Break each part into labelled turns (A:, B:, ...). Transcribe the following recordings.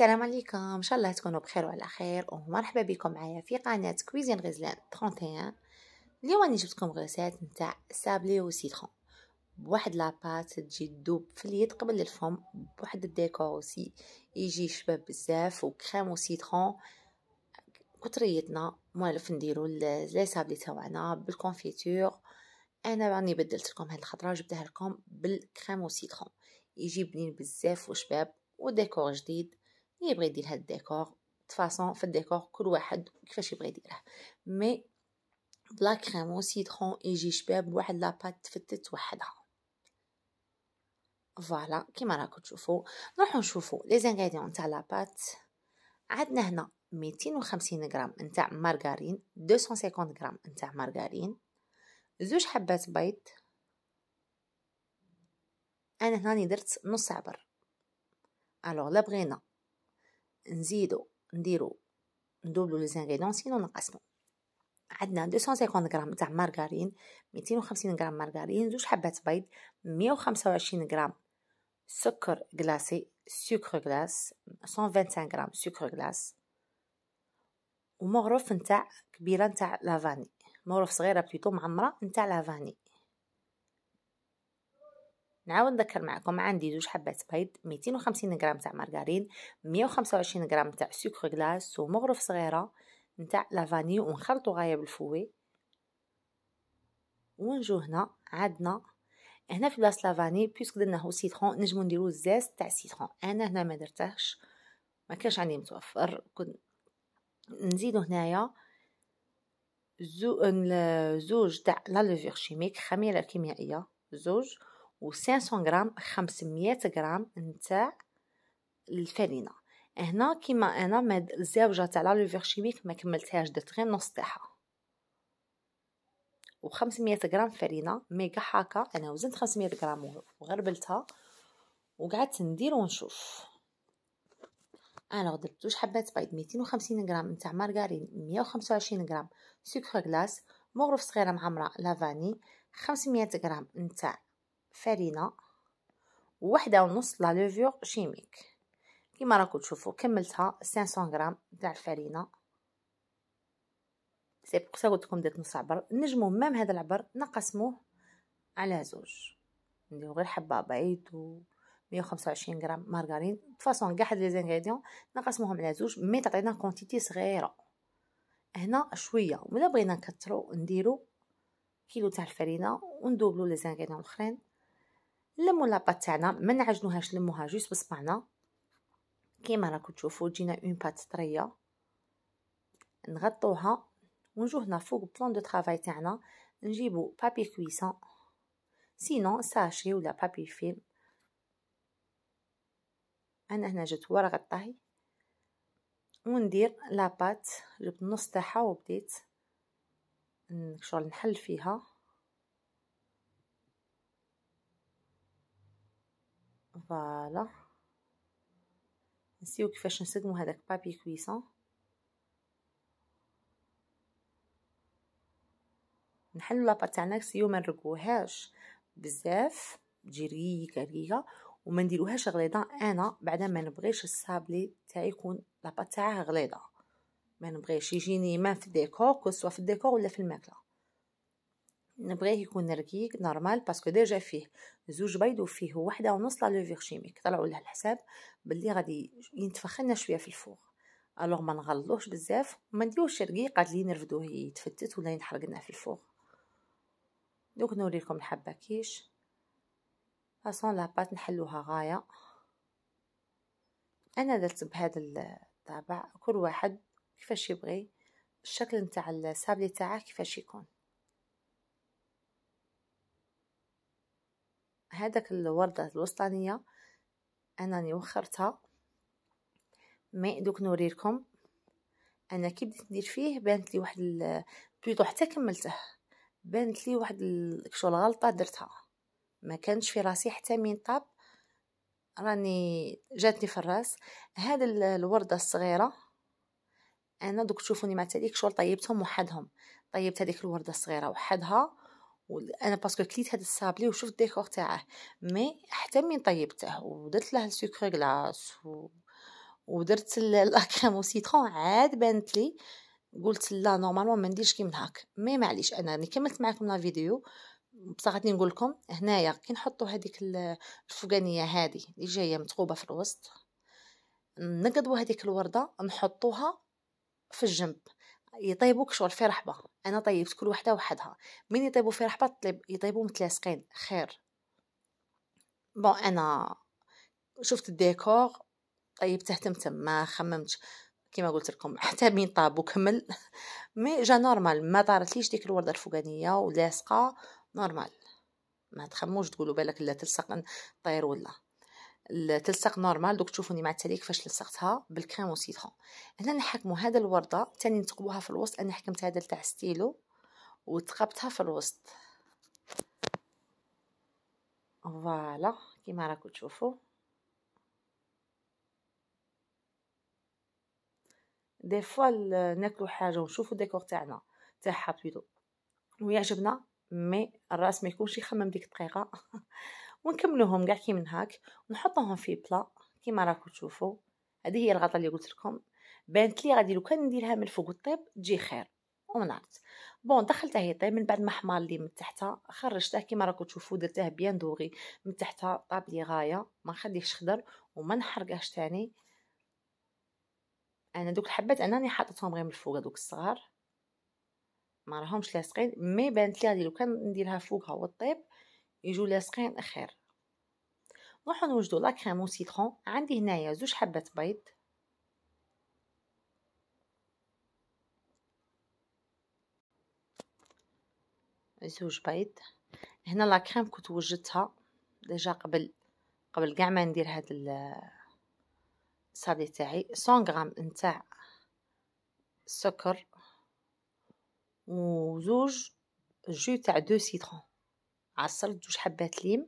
A: السلام عليكم ان شاء الله تكونوا بخير وعلى خير ومرحبا بكم معايا في قناه كويزين غزلان 31 اليوم راني جبت لكم غرسات نتاع سابلي وسيترون بواحد لاباط تجي دوب في اليد قبل الفم بواحد الديكور اوسي يجي شباب بزاف وكريم وسيترون كتريتنا موالف نديرو لي سابلي تاعنا بالكونفيتور انا راني بدلت لكم هاد الخضره جبتها لكم بالكريم وسيترون يجي بنين بزاف وشباب وديكور جديد يبغي يدير هاد الديكور تفاصون في الديكور كل واحد كيفاش يبغي يديره مي بلا كريم و سيترون يجي شباب بواحد لاباط تفتت وحدها فوالا كيما راكم تشوفوا نروحو نشوفو لي زانغيديون تاع لاباط عندنا هنا 250 غرام نتاع مارغارين 250 غرام نتاع مارغارين زوج حبات بيض انا هنا درت نص عبر الوغ لا بغينا نزيدو نديرو ندوبلو لي زانغيدون سينو نقسمو عندنا 250 غرام تاع مارغارين 250 غرام مارغارين زوج حبات بيض 125 غرام سكر غلاسي سكر غلاس 125 غرام سكر غلاس ومغرف نتاع كبيره نتاع لافاني مغرف صغيره بليتو معمره نتاع لافاني نعاود نذكر معكم عندي زوج حبات بيض 250 غرام تاع مارغرين 125 غرام تاع سكر غلاس ومغرف صغيره نتاع لافاني ونخلطو غايه بالفوي ونجو هنا عندنا هنا في بلاصه لافاني بيسك درنا هو سيترون نجمو نديرو الزيت تاع سيترون انا هنا ما درتهش ما كانش عندي متوفر كنت نزيدو هنايا زو... زوج تاع لا لوفير كيميك خميره كيميائيه زوج و 500 غرام 500 غرام نتاع الفرينه هنا كيما انا ما الزوجه تاع لو لوفير شيميك ما كملتهاش درت غير نص تاعها و 500 غرام فرينه ميغا كاع انا وزنت 500 غرام وغربلتها وقعدت ندير ونشوف انا درت جوج حبات بيض 250 غرام نتاع مارغارين 125 غرام سكر غلاس مغرف صغيره معمره لافاني 500 غرام نتاع فرينة وحدة ونص لا لوفور شيميك كيما راكم تشوفوا كملتها 500 غرام تاع الفرينة سي بوغ قلت لكم درت نص عبر نجمو مام هذا العبر نقسموه على زوج نديرو غير حبه بيض و 125 غرام مارغرين فاصون كاع هاد لي زانغريديون نقسموهم على زوج مي تعطينا كونتيتي صغيره هنا شويه ولا بغينا نكثرو نديرو كيلو تاع الفرينه وندوبلو لي زانغريديون الاخرين نلمو لاباط تاعنا ما نعجنوهاش نلموها جوست بصبعنا كيما راكم تشوفوا جينا اون بات طريه نغطوها ونجو هنا فوق بلون دو طرافاي تاعنا نجيبو بابي كويسون سينو ساشي ولا بابي فيلم انا هنا جات ورقه الطهي وندير لاباط جبت النص تاعها وبديت نشغل نحل فيها فوالا نسيو كيفاش نسدمو هداك بابي كويسون نحلو لاباط تاعنا نسيو ما نرقوهاش بزاف تجي رقيقه رقيقه وما نديروهاش غليظه انا بعدا ما نبغيش الصابلي تاعي يكون لاباط تاعه غليظه ما نبغيش يجيني ما في الديكور كو في الديكور ولا في الماكله نبغيه يكون رقيق نورمال باسكو ديجا فيه زوج بيض وفيه واحدة ونص لا لوفيغ شيميك طلعوا له الحساب باللي غادي ينتفخ لنا شويه في الفوق الوغ ما نغلوش بزاف ما نديروش رقيق لي نرفدوه يتفتت ولا ينحرق لنا في الفوق دوك نوريكم الحبه كيش فاصون لاباط نحلوها غايه انا درت بهذا الطابع كل واحد كيفاش يبغي الشكل نتاع السابلي تاعه كيفاش يكون هذاك الوردة الوسطانية أنا وخرتها مي دوك نوريلكم انا كي بديت ندير فيه بانت لي واحد بلوطو حتى كملته بانت لي واحد شغل غلطه درتها ما كانش في راسي حتى من طاب راني جاتني في الراس هاد الورده الصغيره انا دوك تشوفوني مع تاليك شغل طيبتهم وحدهم طيبت هذيك الورده الصغيره وحدها وانا باسكو كليت هاد السابلي وشفت ديكور تاعه مي حتى من طيبته ودرت له السكر غلاس و... ودرت لاكريم و سيترون عاد بانت لي قلت لا نورمالمون ما نديرش كيما هاك مي معليش انا راني كملت معاكم لا فيديو بصح غادي نقول لكم هنايا كي نحطوا هذيك الفوقانيه هذه اللي جايه متقوبه في الوسط نقضوا هذيك الورده نحطوها في الجنب يطيبوك شغل في رحبه انا طيبت كل وحده وحدها من يطيبوا في رحبه طيب يطيبوا متلاصقين خير بون انا شفت الديكور طيبته تمتم ما خممتش كما قلت لكم حتى مين طاب وكمل مي جا نورمال ما طارتليش ديك الورده الفوقانيه ولاصقه نورمال ما تخموش تقولوا بالك لا تلصق طير ولا تلصق نورمال دوك تشوفوني مع التالي كيفاش لصقتها بالكريم وسيترون هنا نحكمو هذا الورده ثاني نثقبوها في الوسط انا حكمت هذا تاع ستيلو وثقبتها في الوسط فوالا كيما راكم تشوفوا دي فوا ناكلو حاجه ونشوفو الديكور تاعنا تاعها بلوتو ويعجبنا مي الراس ما يكونش يخمم ديك الدقيقه ونكملوهم كاع كي من هاك ونحطوهم في بلا كيما راكم تشوفوا هذه هي الغلطه اللي قلت لكم بانت لي غادي لو كان نديرها من الفوق الطيب تجي خير ومنعت بون دخلته يطيب من بعد ما حمر لي من تحتها خرجته كيما راكم تشوفوا درته بيان دوغي من تحتها طاب لي غايه ما نخليهش خضر وما نحرقهش تاني انا دوك الحبات انا راني حاطتهم غير من الفوق دوك الصغار ما راهمش لاصقين مي بانت لي غادي لو كان نديرها فوقها والطيب يجو لاصقين اخر نروحو نوجدو لا كريم وسيترون عندي هنايا زوج حبات بيض زوج بيض هنا لا كريم كنت وجدتها ديجا قبل قبل كاع ما ندير هاد الصادي تاعي 100 غرام نتاع السكر وزوج جو تاع دو سيترون عصرت جوج حبات ليم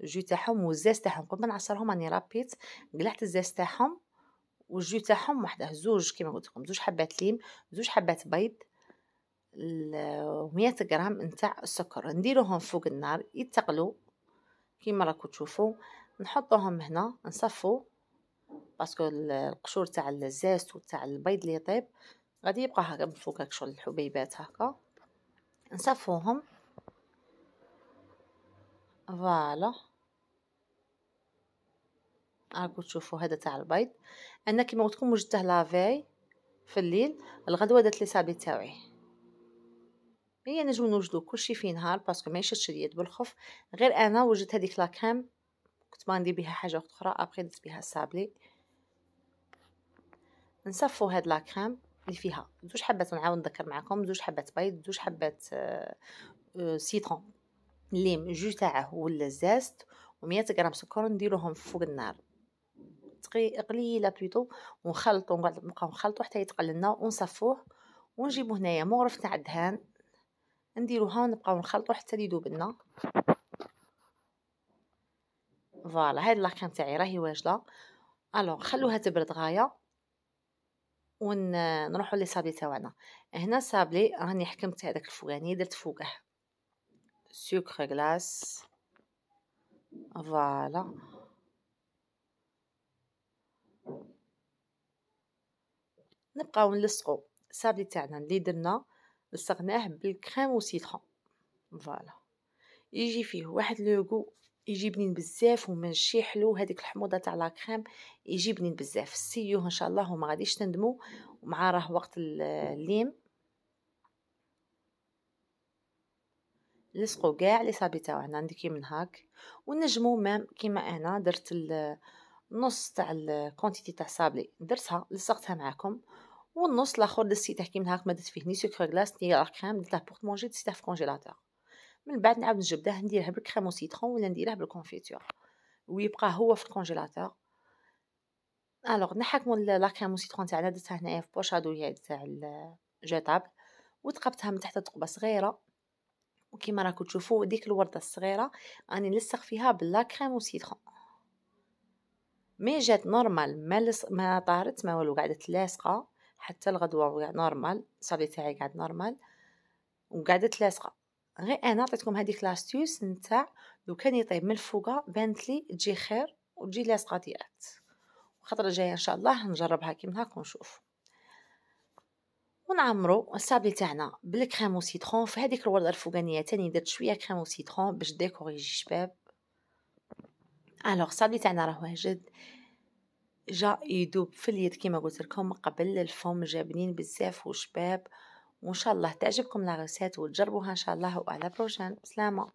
A: الجو تاعهم والزاز تاعهم قبل ما نعصرهم راني رابيت قلعت الزاز تاعهم والجو تاعهم وحده زوج كيما قلت لكم زوج حبات ليم زوج حبات بيض ومية غرام نتاع السكر نديروهم فوق النار يتقلو كيما راكم تشوفوا نحطوهم هنا نصفو باسكو القشور تاع الزاز وتاع البيض اللي يطيب غادي يبقى هكا من فوق هكا شغل الحبيبات هكا نصفوهم فوالا راكم تشوفوا هذا تاع البيض انا كيما قلت لكم وجدته لافي في الليل الغدوه درت لي صابي تاوعي هي نجم نوجدو كلشي في نهار باسكو ما يشدش اليد بالخوف غير انا وجدت هذيك لا كريم كنت باندي بها حاجه اخرى ابري درت بها صابلي نصفو هاد لا كريم اللي فيها زوج حبات نعاود نذكر معكم زوج حبات بيض زوج حبات آه، آه، سيترون الليم جوج تاعه ولا زاست و100 غرام سكر نديروهم فوق النار قليله بلوتو ونخلطو نبقاو نخلطو حتى يتقل لنا ونصفوه ونجيبو هنايا مغرف تاع الدهان نديروها ونبقاو نخلطو حتى يذوب لنا فوالا هاد لاكان تاعي راهي واجده الو خلوها تبرد غايه ونروحوا لي صابلي تاعنا هنا صابلي راني حكمت هذاك الفوقاني درت فوقه sucre glace. Voilà. نبقاو نلصقو الصابلي تاعنا اللي درنا لصقناه بالكريم وسيترون فوالا يجي فيه واحد لوغو يجي بنين بزاف وماشي حلو هذيك الحموضه تاع لا كريم يجي بنين بزاف سيوه ان شاء الله وما غاديش تندموا مع راه وقت الليم نلصقو كاع لي صابي هنا عندي من هاك ونجمو مام كيما انا درت النص تاع الكونتيتي تاع صابلي درتها لصقتها معاكم والنص الاخر دسيته من هاك ما درت فيه ني سكر غلاس ني لا كريم درته بوغ مونجي دسيته في كونجيلاتور من بعد نعاود نجبده نديره بالكريم سيترون ولا نديره بالكونفيتور ويبقى هو في الكونجيلاتور الوغ نحكمو لا كريم سيترون تاعنا درتها هنايا في بوشادويا تاع الجيتابل وتقبتها من تحت تقبه صغيره وكما راكم تشوفوا ديك الورده الصغيره راني نلصق فيها بلا كريم وسيترون مي جات نورمال ما لص... ما طارت ما والو قعدت لاصقه حتى الغدوه نورمال صافي تاعي قعد نورمال وقعدت لاصقه غير انا عطيتكم هذيك لاستيوس نتاع لو كان يطيب من الفوقه بانت لي تجي خير وتجي لاصقه ديالك الخطره جايه ان شاء الله نجربها كيما هاك ونشوف ونعمرو الصابلي تاعنا بالكريم وسيترون في هذيك الورده الفوقانيه تاني درت شويه كريم وسيترون باش ديكور يجي شباب الوغ الصابلي تاعنا راه واجد جا يدوب في اليد كيما قلت لكم قبل الفم جابنين بزاف وشباب وان شاء الله تعجبكم لا وتجربوها ان شاء الله وعلى بروشان بسلامه